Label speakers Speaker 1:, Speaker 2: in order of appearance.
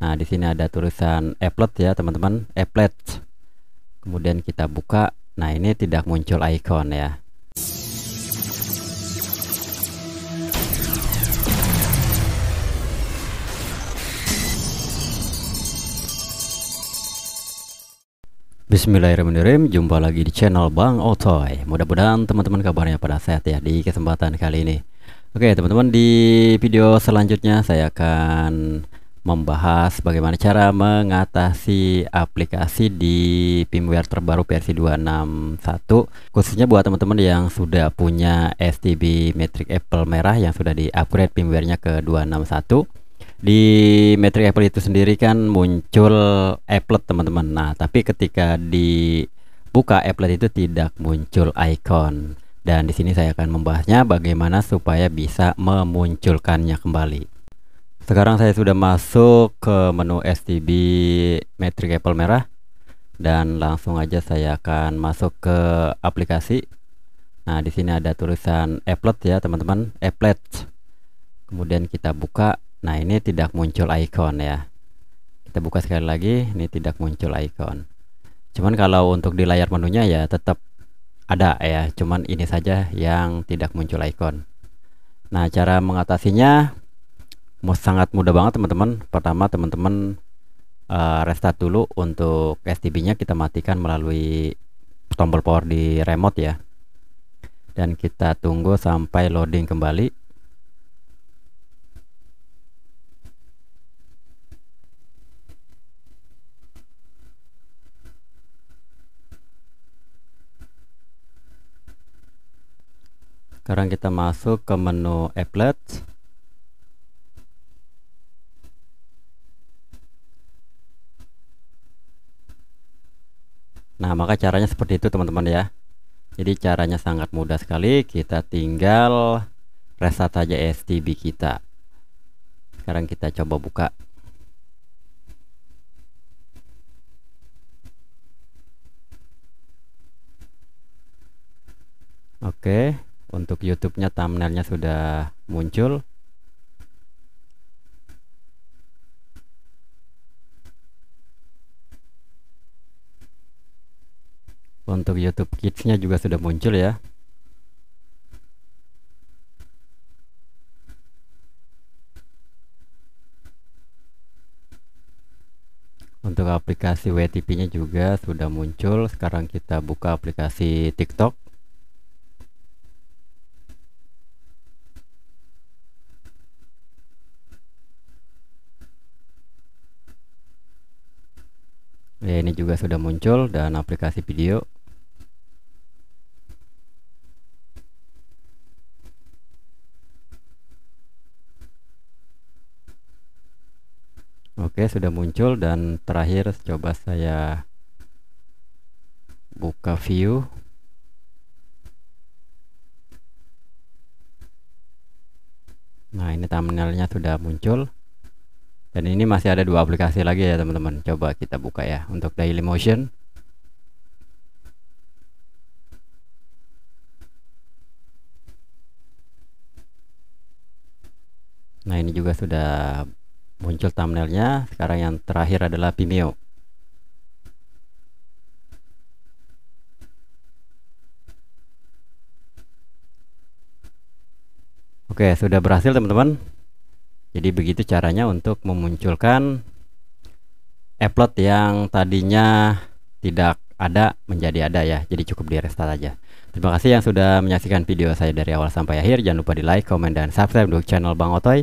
Speaker 1: Nah, di sini ada tulisan applet ya, teman-teman, applet. Kemudian kita buka. Nah, ini tidak muncul icon ya. Bismillahirrahmanirrahim Jumpa lagi di channel Bang Otoy Mudah-mudahan teman-teman kabarnya pada sehat ya Di kesempatan kali ini Oke teman-teman di video selanjutnya Saya akan membahas bagaimana cara mengatasi aplikasi di firmware terbaru versi 261 khususnya buat teman-teman yang sudah punya STB metric Apple merah yang sudah di-upgrade firmware-nya ke 261 di metric Apple itu sendiri kan muncul applet teman-teman nah tapi ketika dibuka applet itu tidak muncul icon dan di sini saya akan membahasnya bagaimana supaya bisa memunculkannya kembali sekarang saya sudah masuk ke menu STB Metric Apple merah dan langsung aja saya akan masuk ke aplikasi. Nah, di sini ada tulisan applet ya, teman-teman, applet. Kemudian kita buka. Nah, ini tidak muncul icon ya. Kita buka sekali lagi, ini tidak muncul icon. Cuman kalau untuk di layar menunya ya tetap ada ya, cuman ini saja yang tidak muncul icon. Nah, cara mengatasinya mau sangat mudah banget teman-teman pertama teman-teman uh, restart dulu untuk STB nya kita matikan melalui tombol power di remote ya dan kita tunggu sampai loading kembali sekarang kita masuk ke menu applet Nah, maka caranya seperti itu, teman-teman ya. Jadi caranya sangat mudah sekali, kita tinggal reset aja STB kita. Sekarang kita coba buka. Oke, untuk YouTube-nya thumbnail-nya sudah muncul. untuk YouTube Kids-nya juga sudah muncul ya untuk aplikasi WTP nya juga sudah muncul sekarang kita buka aplikasi TikTok ya ini juga sudah muncul dan aplikasi video Oke, sudah muncul dan terakhir coba saya buka view. Nah, ini thumbnailnya sudah muncul. Dan ini masih ada dua aplikasi lagi ya, teman-teman. Coba kita buka ya untuk Daily Motion. Nah, ini juga sudah muncul thumbnailnya sekarang yang terakhir adalah Vimeo Oke sudah berhasil teman-teman jadi begitu caranya untuk memunculkan upload yang tadinya tidak ada menjadi ada ya jadi cukup di restart aja Terima kasih yang sudah menyaksikan video saya dari awal sampai akhir. Jangan lupa di like, komen, dan subscribe untuk channel Bang Otoy.